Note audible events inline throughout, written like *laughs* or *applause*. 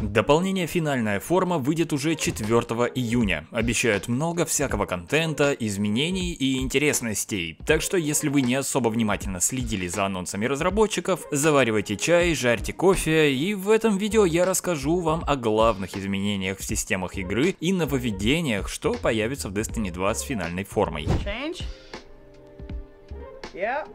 Дополнение «Финальная форма» выйдет уже 4 июня. Обещают много всякого контента, изменений и интересностей. Так что если вы не особо внимательно следили за анонсами разработчиков, заваривайте чай, жарьте кофе, и в этом видео я расскажу вам о главных изменениях в системах игры и нововведениях, что появится в Destiny 2 с финальной формой. Change? Yeah.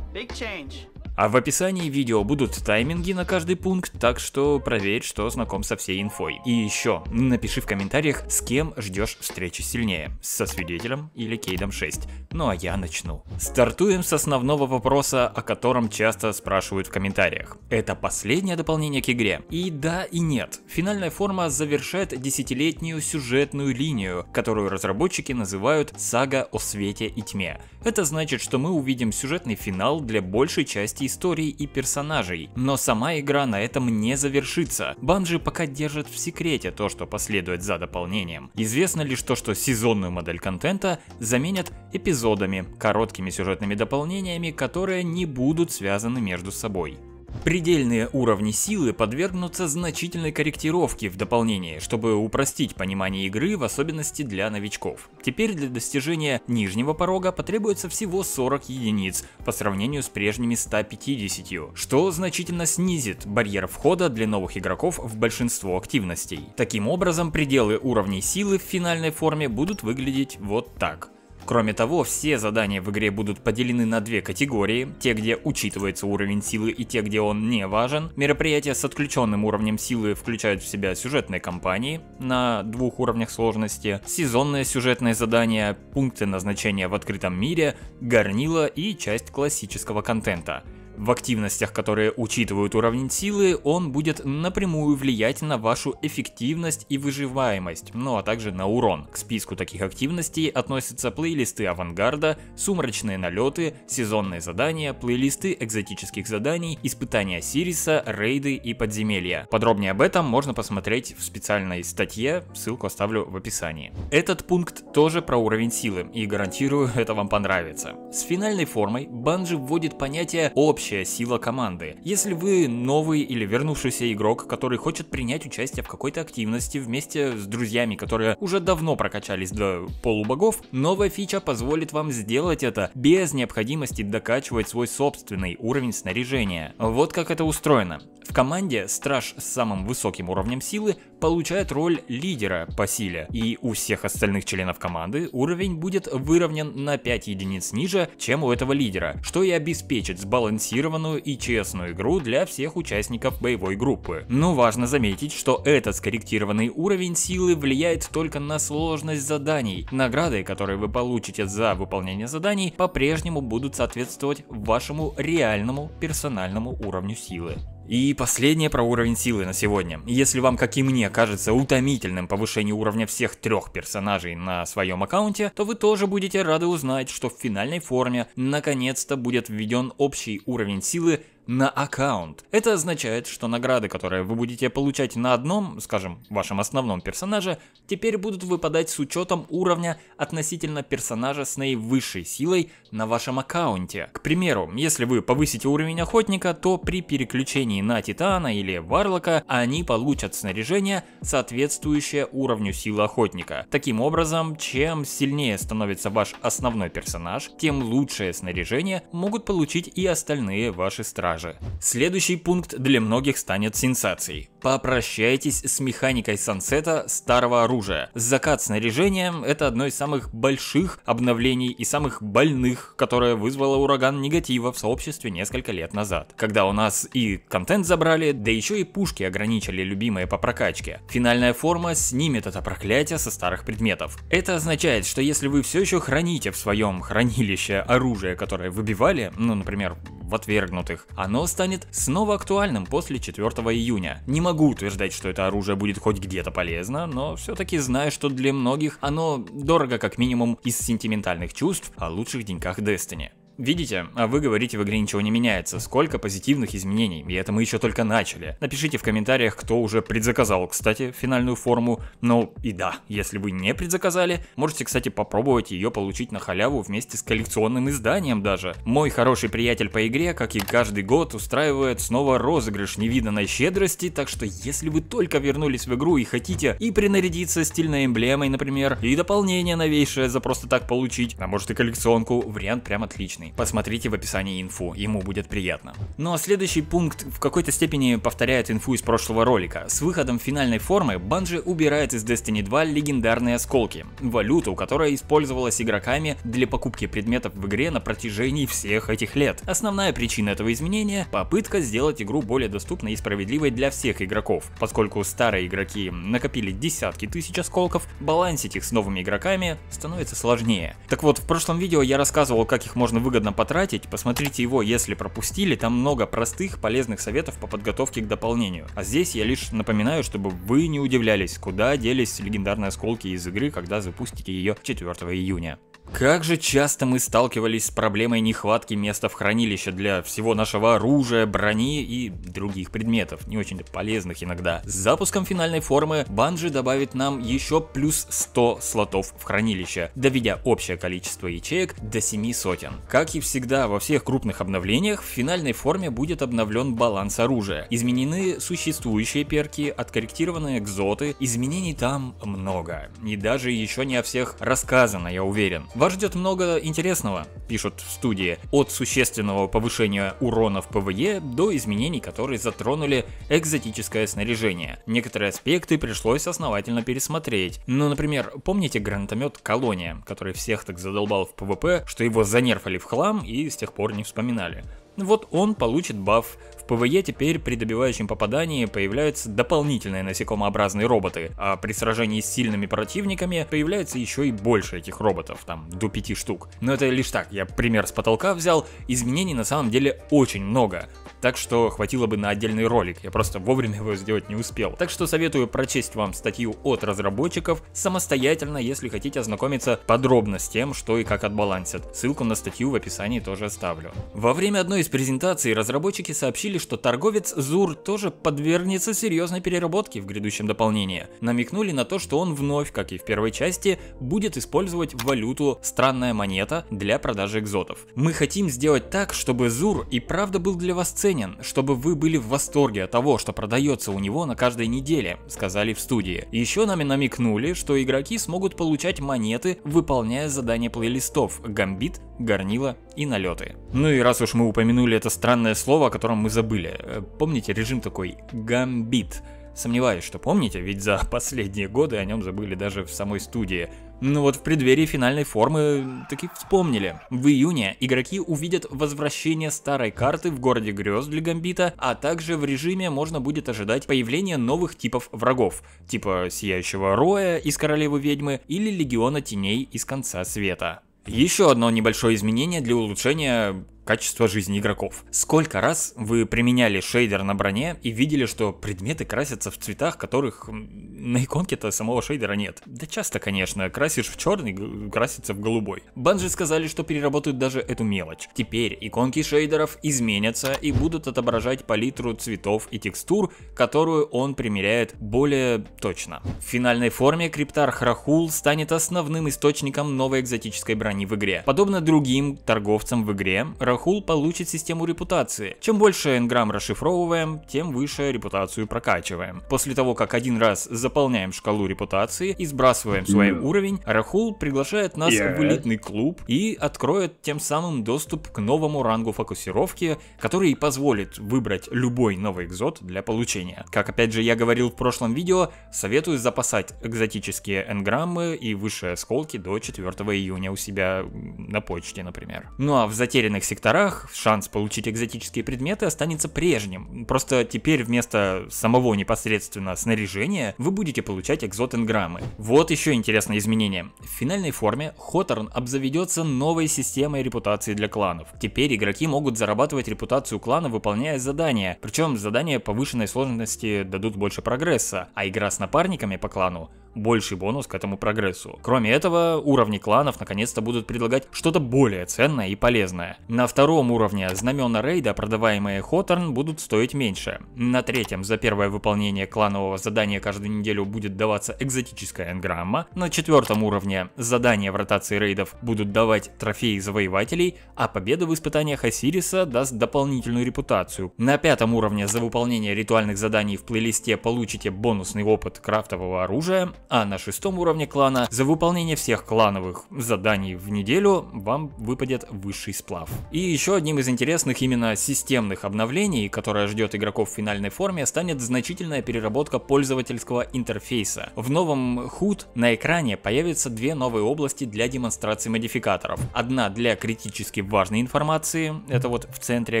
Big change. А в описании видео будут тайминги на каждый пункт, так что проверь, что знаком со всей инфой. И еще, напиши в комментариях, с кем ждешь встречи сильнее, со свидетелем или Кейдом 6. Ну а я начну. Стартуем с основного вопроса, о котором часто спрашивают в комментариях. Это последнее дополнение к игре? И да, и нет. Финальная форма завершает десятилетнюю сюжетную линию, которую разработчики называют «Сага о свете и тьме». Это значит, что мы увидим сюжетный финал для большей части истории и персонажей, но сама игра на этом не завершится. Банжи пока держит в секрете то, что последует за дополнением. Известно лишь то, что сезонную модель контента заменят эпизодами, короткими сюжетными дополнениями, которые не будут связаны между собой. Предельные уровни силы подвергнутся значительной корректировке в дополнение, чтобы упростить понимание игры, в особенности для новичков. Теперь для достижения нижнего порога потребуется всего 40 единиц по сравнению с прежними 150, что значительно снизит барьер входа для новых игроков в большинство активностей. Таким образом, пределы уровней силы в финальной форме будут выглядеть вот так. Кроме того, все задания в игре будут поделены на две категории, те, где учитывается уровень силы и те, где он не важен. Мероприятия с отключенным уровнем силы включают в себя сюжетные кампании на двух уровнях сложности, сезонные сюжетные задания, пункты назначения в открытом мире, горнила и часть классического контента. В активностях, которые учитывают уровень силы, он будет напрямую влиять на вашу эффективность и выживаемость, ну а также на урон. К списку таких активностей относятся плейлисты авангарда, сумрачные налеты, сезонные задания, плейлисты экзотических заданий, испытания Сириса, рейды и подземелья. Подробнее об этом можно посмотреть в специальной статье, ссылку оставлю в описании. Этот пункт тоже про уровень силы, и гарантирую, *laughs* это вам понравится. С финальной формой Банжи вводит понятие общего движущая сила команды. Если вы новый или вернувшийся игрок, который хочет принять участие в какой-то активности вместе с друзьями, которые уже давно прокачались до полубогов, новая фича позволит вам сделать это без необходимости докачивать свой собственный уровень снаряжения. Вот как это устроено. В команде страж с самым высоким уровнем силы получает роль лидера по силе, и у всех остальных членов команды уровень будет выровнен на 5 единиц ниже, чем у этого лидера, что и обеспечит сбалансированную и честную игру для всех участников боевой группы. Но важно заметить, что этот скорректированный уровень силы влияет только на сложность заданий. Награды, которые вы получите за выполнение заданий, по-прежнему будут соответствовать вашему реальному персональному уровню силы. И последнее про уровень силы на сегодня. Если вам, как и мне, кажется утомительным повышение уровня всех трех персонажей на своем аккаунте, то вы тоже будете рады узнать, что в финальной форме наконец-то будет введен общий уровень силы на аккаунт. Это означает, что награды, которые вы будете получать на одном, скажем, вашем основном персонаже, теперь будут выпадать с учетом уровня относительно персонажа с наивысшей силой на вашем аккаунте. К примеру, если вы повысите уровень охотника, то при переключении на Титана или Варлока они получат снаряжение, соответствующее уровню силы охотника. Таким образом, чем сильнее становится ваш основной персонаж, тем лучшее снаряжение могут получить и остальные ваши стражи продажи. Следующий пункт для многих станет сенсацией попрощайтесь с механикой сансета старого оружия. Закат снаряжения — это одно из самых больших обновлений и самых больных, которое вызвало ураган негатива в сообществе несколько лет назад. Когда у нас и контент забрали, да еще и пушки ограничили любимые по прокачке. Финальная форма снимет это проклятие со старых предметов. Это означает, что если вы все еще храните в своем хранилище оружие, которое выбивали, ну, например, в отвергнутых, оно станет снова актуальным после 4 июня. Не могу могу утверждать, что это оружие будет хоть где-то полезно, но все-таки знаю, что для многих оно дорого как минимум из сентиментальных чувств о лучших деньках Destiny. Видите, а вы говорите в игре ничего не меняется, сколько позитивных изменений, и это мы еще только начали. Напишите в комментариях, кто уже предзаказал, кстати, финальную форму. Ну и да, если вы не предзаказали, можете, кстати, попробовать ее получить на халяву вместе с коллекционным изданием даже. Мой хороший приятель по игре, как и каждый год, устраивает снова розыгрыш невиданной щедрости, так что если вы только вернулись в игру и хотите и принарядиться стильной эмблемой, например, и дополнение новейшее за просто так получить, а может и коллекционку, вариант прям отличный интересный. Посмотрите в описании инфу, ему будет приятно. Ну а следующий пункт в какой-то степени повторяет инфу из прошлого ролика. С выходом финальной формы Банжи убирает из Destiny 2 легендарные осколки, валюту, которая использовалась игроками для покупки предметов в игре на протяжении всех этих лет. Основная причина этого изменения – попытка сделать игру более доступной и справедливой для всех игроков. Поскольку старые игроки накопили десятки тысяч осколков, балансить их с новыми игроками становится сложнее. Так вот, в прошлом видео я рассказывал, как их можно выгодно выгодно потратить, посмотрите его, если пропустили, там много простых полезных советов по подготовке к дополнению. А здесь я лишь напоминаю, чтобы вы не удивлялись, куда делись легендарные осколки из игры, когда запустите ее 4 июня. Как же часто мы сталкивались с проблемой нехватки места в хранилище для всего нашего оружия, брони и других предметов, не очень полезных иногда. С запуском финальной формы Банжи добавит нам еще плюс 100 слотов в хранилище, доведя общее количество ячеек до 7 сотен. Как и всегда во всех крупных обновлениях, в финальной форме будет обновлен баланс оружия. Изменены существующие перки, откорректированы экзоты, изменений там много. И даже еще не о всех рассказано, я уверен. Вас ждет много интересного, пишут в студии, от существенного повышения урона в ПВЕ до изменений, которые затронули экзотическое снаряжение. Некоторые аспекты пришлось основательно пересмотреть. Ну, например, помните гранатомет Колония, который всех так задолбал в ПВП, что его занерфали в хлам и с тех пор не вспоминали. Вот он получит баф. В ПВЕ e теперь при добивающем попадании появляются дополнительные насекомообразные роботы, а при сражении с сильными противниками появляется еще и больше этих роботов, там до 5 штук. Но это лишь так, я пример с потолка взял, изменений на самом деле очень много так что хватило бы на отдельный ролик, я просто вовремя его сделать не успел. Так что советую прочесть вам статью от разработчиков самостоятельно, если хотите ознакомиться подробно с тем, что и как отбалансят. Ссылку на статью в описании тоже оставлю. Во время одной из презентаций разработчики сообщили, что торговец Зур тоже подвергнется серьезной переработке в грядущем дополнении. Намекнули на то, что он вновь, как и в первой части, будет использовать валюту «Странная монета» для продажи экзотов. Мы хотим сделать так, чтобы Зур и правда был для вас ценным ценен, чтобы вы были в восторге от того, что продается у него на каждой неделе, сказали в студии. Еще нами намекнули, что игроки смогут получать монеты, выполняя задания плейлистов «Гамбит», «Горнила» и «Налеты». Ну и раз уж мы упомянули это странное слово, о котором мы забыли, э, помните режим такой «Гамбит»? Сомневаюсь, что помните, ведь за *laughs* последние годы о нем забыли даже в самой студии. Ну вот в преддверии финальной формы таки вспомнили. В июне игроки увидят возвращение старой карты в городе грез для Гамбита, а также в режиме можно будет ожидать появления новых типов врагов, типа Сияющего Роя из Королевы Ведьмы или Легиона Теней из Конца Света. Еще одно небольшое изменение для улучшения качество жизни игроков. Сколько раз вы применяли шейдер на броне и видели, что предметы красятся в цветах, которых на иконке-то самого шейдера нет? Да часто, конечно, красишь в черный, красится в голубой. Банжи сказали, что переработают даже эту мелочь. Теперь иконки шейдеров изменятся и будут отображать палитру цветов и текстур, которую он примеряет более точно. В финальной форме криптар Храхул станет основным источником новой экзотической брони в игре. Подобно другим торговцам в игре, Рахул получит систему репутации. Чем больше энграмм расшифровываем, тем выше репутацию прокачиваем. После того, как один раз заполняем шкалу репутации и сбрасываем свой yeah. уровень, Рахул приглашает нас yeah. в элитный клуб и откроет тем самым доступ к новому рангу фокусировки, который позволит выбрать любой новый экзот для получения. Как опять же я говорил в прошлом видео, советую запасать экзотические энграммы и высшие осколки до 4 июня у себя на почте, например. Ну а в затерянных секторах секторах шанс получить экзотические предметы останется прежним, просто теперь вместо самого непосредственно снаряжения вы будете получать экзотенграммы. Вот еще интересное изменение. В финальной форме Хоторн обзаведется новой системой репутации для кланов. Теперь игроки могут зарабатывать репутацию клана, выполняя задания, причем задания повышенной сложности дадут больше прогресса, а игра с напарниками по клану больший бонус к этому прогрессу. Кроме этого, уровни кланов наконец-то будут предлагать что-то более ценное и полезное. На втором уровне знамена рейда, продаваемые Хоторн, будут стоить меньше. На третьем за первое выполнение кланового задания каждую неделю будет даваться экзотическая энграмма. На четвертом уровне задания в ротации рейдов будут давать трофеи завоевателей, а победа в испытаниях Осириса даст дополнительную репутацию. На пятом уровне за выполнение ритуальных заданий в плейлисте получите бонусный опыт крафтового оружия, а на шестом уровне клана за выполнение всех клановых заданий в неделю вам выпадет высший сплав. И еще одним из интересных именно системных обновлений, которое ждет игроков в финальной форме, станет значительная переработка пользовательского интерфейса. В новом HUD на экране появятся две новые области для демонстрации модификаторов. Одна для критически важной информации, это вот в центре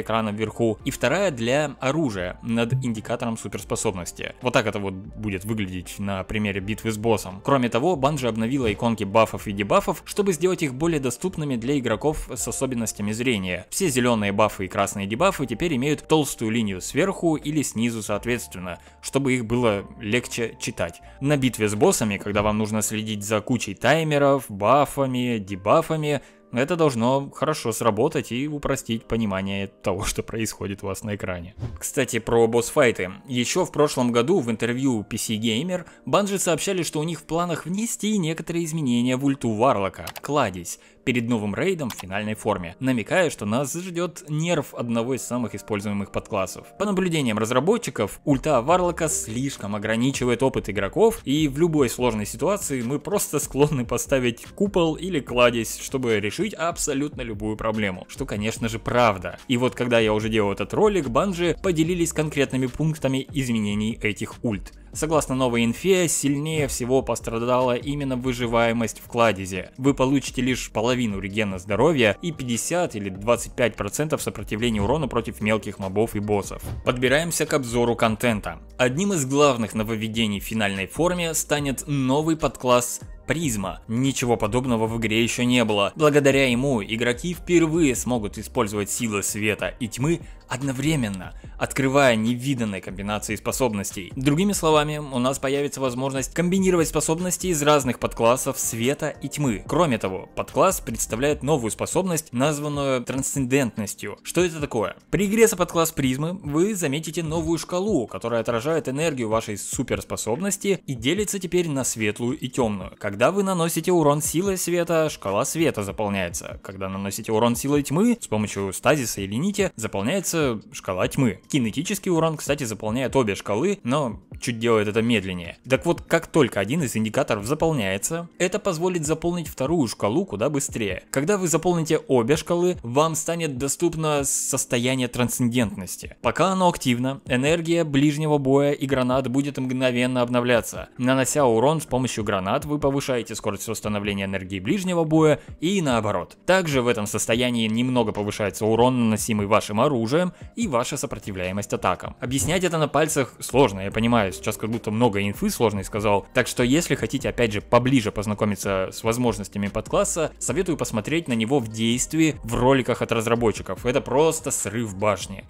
экрана вверху, и вторая для оружия над индикатором суперспособности. Вот так это вот будет выглядеть на примере битвы с боссом. Кроме того, Банжи обновила иконки бафов и дебафов, чтобы сделать их более доступными для игроков с особенностями зрения. Все зеленые бафы и красные дебафы теперь имеют толстую линию сверху или снизу соответственно, чтобы их было легче читать. На битве с боссами, когда вам нужно следить за кучей таймеров, бафами, дебафами, это должно хорошо сработать и упростить понимание того, что происходит у вас на экране. Кстати, про босс-файты. Еще в прошлом году в интервью PC Gamer Bungie сообщали, что у них в планах внести некоторые изменения в ульту Варлока, кладезь, перед новым рейдом в финальной форме, намекая, что нас ждет нерв одного из самых используемых подклассов. По наблюдениям разработчиков, ульта Варлока слишком ограничивает опыт игроков, и в любой сложной ситуации мы просто склонны поставить купол или кладезь, чтобы решить абсолютно любую проблему, что конечно же правда. И вот когда я уже делал этот ролик, банжи поделились конкретными пунктами изменений этих ульт. Согласно новой инфе, сильнее всего пострадала именно выживаемость в кладезе. Вы получите лишь половину регена здоровья и 50 или 25% сопротивления урона против мелких мобов и боссов. Подбираемся к обзору контента. Одним из главных нововведений в финальной форме станет новый подкласс Призма. Ничего подобного в игре еще не было. Благодаря ему игроки впервые смогут использовать силы света и тьмы одновременно, открывая невиданные комбинации способностей. Другими словами, у нас появится возможность комбинировать способности из разных подклассов света и тьмы. Кроме того, подкласс представляет новую способность, названную трансцендентностью. Что это такое? При игре за подкласс призмы вы заметите новую шкалу, которая отражает энергию вашей суперспособности и делится теперь на светлую и темную. Когда вы наносите урон силой света, шкала света заполняется. Когда наносите урон силой тьмы, с помощью стазиса или нити заполняется называется «Шкала тьмы». Кинетический урон, кстати, заполняет обе шкалы, но чуть делает это медленнее. Так вот, как только один из индикаторов заполняется, это позволит заполнить вторую шкалу куда быстрее. Когда вы заполните обе шкалы, вам станет доступно состояние трансцендентности. Пока оно активно, энергия ближнего боя и гранат будет мгновенно обновляться. Нанося урон с помощью гранат, вы повышаете скорость восстановления энергии ближнего боя и наоборот. Также в этом состоянии немного повышается урон, наносимый вашим оружием, оружием и ваша сопротивляемость атакам. Объяснять это на пальцах сложно, я понимаю, сейчас как будто много инфы сложной сказал, так что если хотите опять же поближе познакомиться с возможностями подкласса, советую посмотреть на него в действии в роликах от разработчиков, это просто срыв башни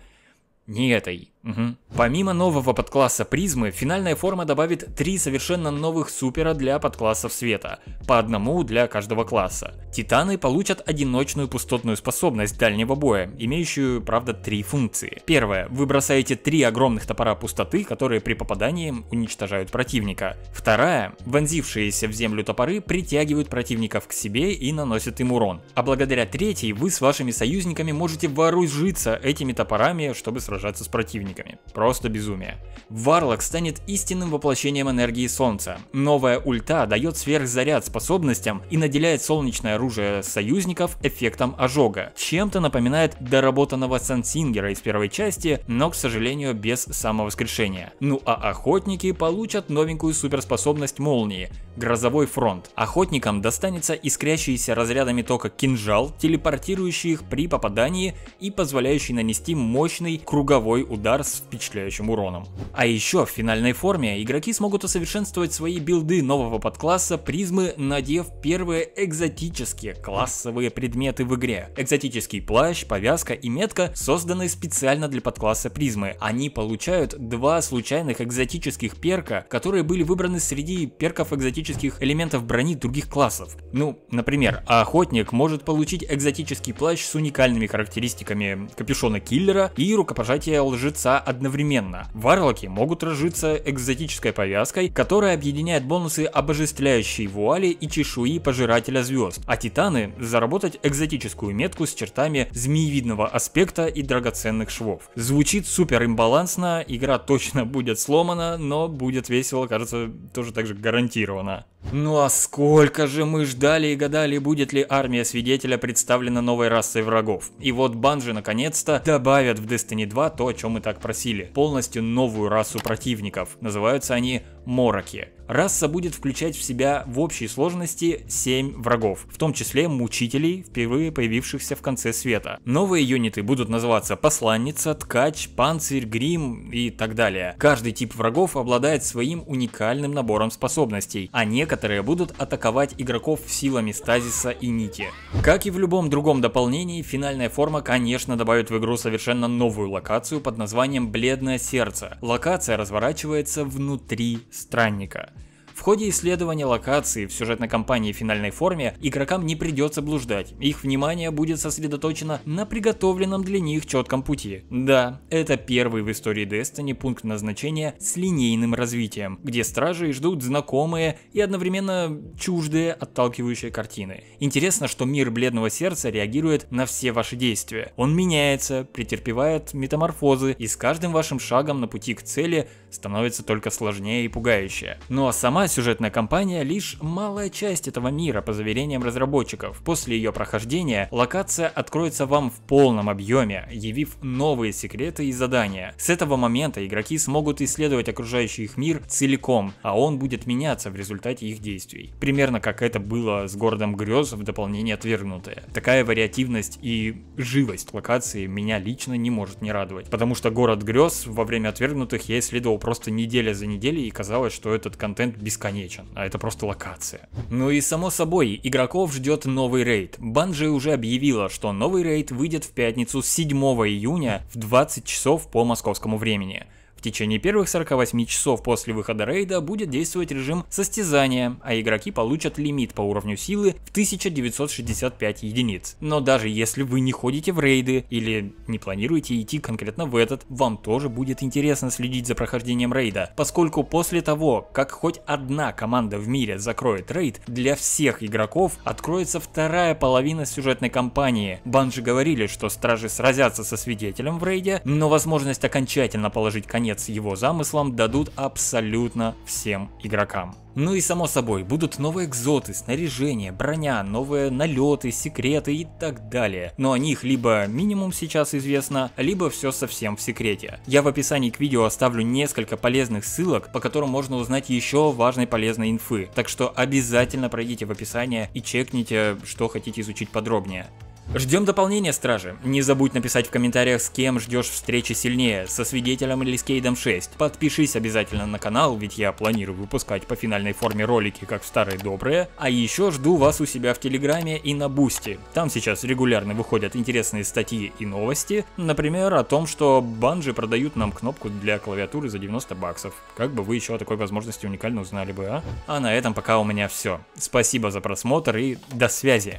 не этой. Угу. Помимо нового подкласса призмы, финальная форма добавит три совершенно новых супера для подклассов света, по одному для каждого класса. Титаны получат одиночную пустотную способность дальнего боя, имеющую, правда, три функции. Первое. Вы бросаете три огромных топора пустоты, которые при попадании уничтожают противника. Вторая. Вонзившиеся в землю топоры притягивают противников к себе и наносят им урон. А благодаря третьей вы с вашими союзниками можете вооружиться этими топорами, чтобы сражаться сражаться с противниками. Просто безумие. Варлок станет истинным воплощением энергии Солнца. Новая ульта дает сверхзаряд способностям и наделяет солнечное оружие союзников эффектом ожога. Чем-то напоминает доработанного Сансингера из первой части, но, к сожалению, без самовоскрешения. Ну а охотники получат новенькую суперспособность молнии – грозовой фронт. Охотникам достанется искрящийся разрядами тока кинжал, телепортирующий их при попадании и позволяющий нанести мощный круг круговой удар с впечатляющим уроном. А еще в финальной форме игроки смогут усовершенствовать свои билды нового подкласса призмы, надев первые экзотические классовые предметы в игре. Экзотический плащ, повязка и метка созданы специально для подкласса призмы. Они получают два случайных экзотических перка, которые были выбраны среди перков экзотических элементов брони других классов. Ну, например, охотник может получить экзотический плащ с уникальными характеристиками капюшона киллера и рукопожатия проклятие лжеца одновременно. Варлоки могут разжиться экзотической повязкой, которая объединяет бонусы обожествляющей вуали и чешуи пожирателя звезд, а титаны заработать экзотическую метку с чертами змеевидного аспекта и драгоценных швов. Звучит супер имбалансно, игра точно будет сломана, но будет весело, кажется, тоже так же гарантированно. Ну а сколько же мы ждали и гадали, будет ли армия свидетеля представлена новой расой врагов. И вот банжи наконец-то добавят в Destiny 2 то, о чем мы так просили. Полностью новую расу противников. Называются они Мороки. Раса будет включать в себя в общей сложности 7 врагов, в том числе мучителей, впервые появившихся в конце света. Новые юниты будут называться посланница, ткач, панцирь, грим и так далее. Каждый тип врагов обладает своим уникальным набором способностей, а некоторые будут атаковать игроков силами стазиса и нити. Как и в любом другом дополнении, финальная форма, конечно, добавит в игру совершенно новую локацию под названием Бледное сердце. Локация разворачивается внутри странника. В ходе исследования локации в сюжетной кампании в финальной форме игрокам не придется блуждать, их внимание будет сосредоточено на приготовленном для них четком пути. Да, это первый в истории Destiny пункт назначения с линейным развитием, где стражи ждут знакомые и одновременно чуждые отталкивающие картины. Интересно, что мир Бледного Сердца реагирует на все ваши действия. Он меняется, претерпевает метаморфозы и с каждым вашим шагом на пути к цели становится только сложнее и пугающе. Ну а сама Сюжетная кампания – лишь малая часть этого мира, по заверениям разработчиков. После ее прохождения локация откроется вам в полном объеме, явив новые секреты и задания. С этого момента игроки смогут исследовать окружающий их мир целиком, а он будет меняться в результате их действий. Примерно как это было с городом грез в дополнение отвергнутое. Такая вариативность и живость локации меня лично не может не радовать, потому что город грез во время отвергнутых я исследовал просто неделя за неделей и казалось, что этот контент без бесконечен, а это просто локация. Ну и само собой, игроков ждет новый рейд. Банжи уже объявила, что новый рейд выйдет в пятницу 7 июня в 20 часов по московскому времени. В течение первых 48 часов после выхода рейда будет действовать режим состязания, а игроки получат лимит по уровню силы в 1965 единиц. Но даже если вы не ходите в рейды или не планируете идти конкретно в этот, вам тоже будет интересно следить за прохождением рейда, поскольку после того, как хоть одна команда в мире закроет рейд, для всех игроков откроется вторая половина сюжетной кампании. Банжи говорили, что стражи сразятся со свидетелем в рейде, но возможность окончательно положить конец конец его замыслам дадут абсолютно всем игрокам. Ну и само собой, будут новые экзоты, снаряжение, броня, новые налеты, секреты и так далее. Но о них либо минимум сейчас известно, либо все совсем в секрете. Я в описании к видео оставлю несколько полезных ссылок, по которым можно узнать еще важной полезной инфы. Так что обязательно пройдите в описание и чекните, что хотите изучить подробнее. Ждем дополнения, стражи. Не забудь написать в комментариях, с кем ждешь встречи сильнее, со свидетелем или с Кейдом 6. Подпишись обязательно на канал, ведь я планирую выпускать по финальной форме ролики, как в старые добрые. А еще жду вас у себя в Телеграме и на Бусти. Там сейчас регулярно выходят интересные статьи и новости, например, о том, что банжи продают нам кнопку для клавиатуры за 90 баксов. Как бы вы еще о такой возможности уникально узнали бы, а? А на этом пока у меня все. Спасибо за просмотр и до связи!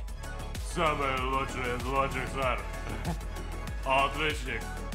Sama je